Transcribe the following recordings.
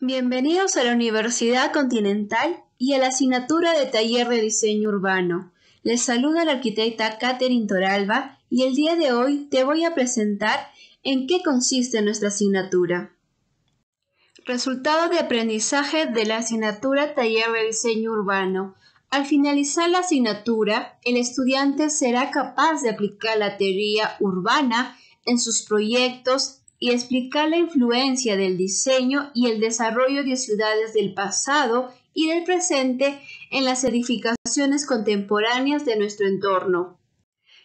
Bienvenidos a la Universidad Continental y a la asignatura de Taller de Diseño Urbano. Les saluda la arquitecta Katherine Toralba y el día de hoy te voy a presentar en qué consiste nuestra asignatura. Resultado de aprendizaje de la asignatura Taller de Diseño Urbano. Al finalizar la asignatura, el estudiante será capaz de aplicar la teoría urbana en sus proyectos y explicar la influencia del diseño y el desarrollo de ciudades del pasado y del presente en las edificaciones contemporáneas de nuestro entorno.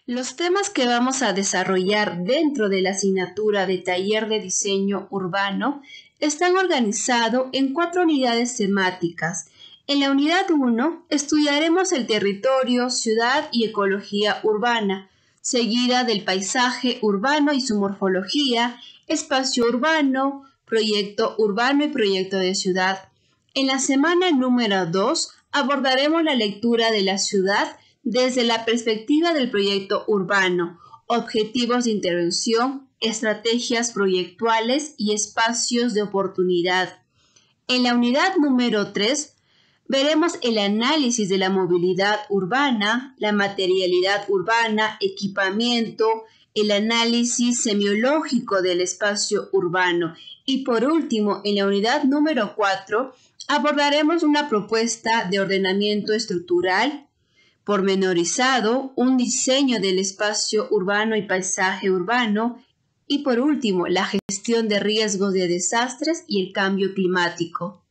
Los temas que vamos a desarrollar dentro de la asignatura de taller de diseño urbano están organizados en cuatro unidades temáticas. En la unidad 1 estudiaremos el territorio, ciudad y ecología urbana, seguida del paisaje urbano y su morfología, espacio urbano, proyecto urbano y proyecto de ciudad. En la semana número 2 abordaremos la lectura de la ciudad desde la perspectiva del proyecto urbano, objetivos de intervención, estrategias proyectuales y espacios de oportunidad. En la unidad número 3 veremos el análisis de la movilidad urbana, la materialidad urbana, equipamiento, el análisis semiológico del espacio urbano y por último, en la unidad número 4, abordaremos una propuesta de ordenamiento estructural pormenorizado, un diseño del espacio urbano y paisaje urbano y por último, la gestión de riesgos de desastres y el cambio climático.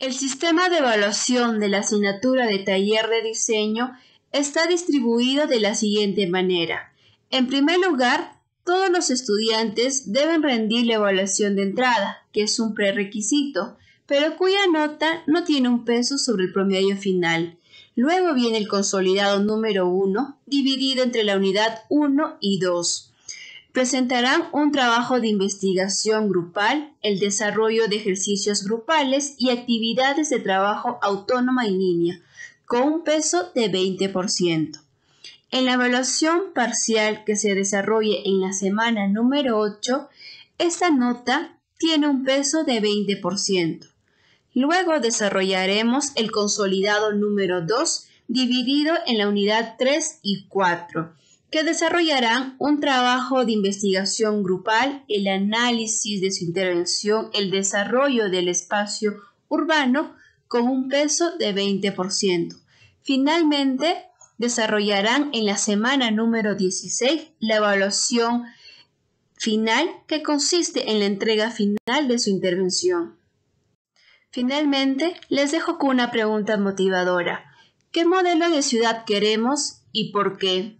El sistema de evaluación de la asignatura de taller de diseño está distribuido de la siguiente manera. En primer lugar, todos los estudiantes deben rendir la evaluación de entrada, que es un prerequisito, pero cuya nota no tiene un peso sobre el promedio final. Luego viene el consolidado número 1, dividido entre la unidad 1 y 2. Presentarán un trabajo de investigación grupal, el desarrollo de ejercicios grupales y actividades de trabajo autónoma en línea, con un peso de 20%. En la evaluación parcial que se desarrolle en la semana número 8, esta nota tiene un peso de 20%. Luego desarrollaremos el consolidado número 2 dividido en la unidad 3 y 4, que desarrollarán un trabajo de investigación grupal, el análisis de su intervención, el desarrollo del espacio urbano con un peso de 20%. Finalmente, desarrollarán en la semana número 16 la evaluación final que consiste en la entrega final de su intervención. Finalmente, les dejo con una pregunta motivadora. ¿Qué modelo de ciudad queremos y por qué?